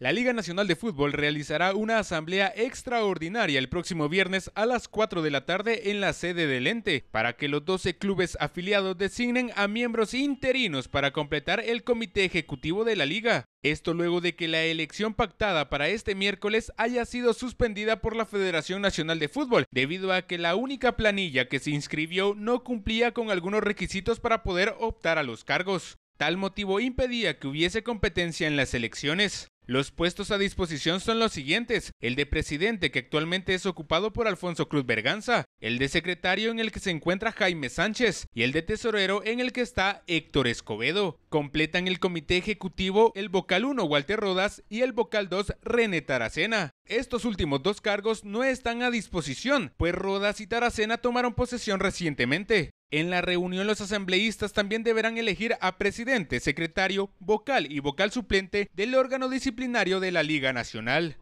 La Liga Nacional de Fútbol realizará una asamblea extraordinaria el próximo viernes a las 4 de la tarde en la sede del ente para que los 12 clubes afiliados designen a miembros interinos para completar el comité ejecutivo de la liga. Esto luego de que la elección pactada para este miércoles haya sido suspendida por la Federación Nacional de Fútbol, debido a que la única planilla que se inscribió no cumplía con algunos requisitos para poder optar a los cargos. Tal motivo impedía que hubiese competencia en las elecciones. Los puestos a disposición son los siguientes, el de presidente que actualmente es ocupado por Alfonso Cruz Berganza, el de secretario en el que se encuentra Jaime Sánchez y el de tesorero en el que está Héctor Escobedo. Completan el comité ejecutivo el vocal 1 Walter Rodas y el vocal 2 René Taracena. Estos últimos dos cargos no están a disposición, pues Rodas y Taracena tomaron posesión recientemente. En la reunión los asambleístas también deberán elegir a presidente, secretario, vocal y vocal suplente del órgano disciplinario de la Liga Nacional.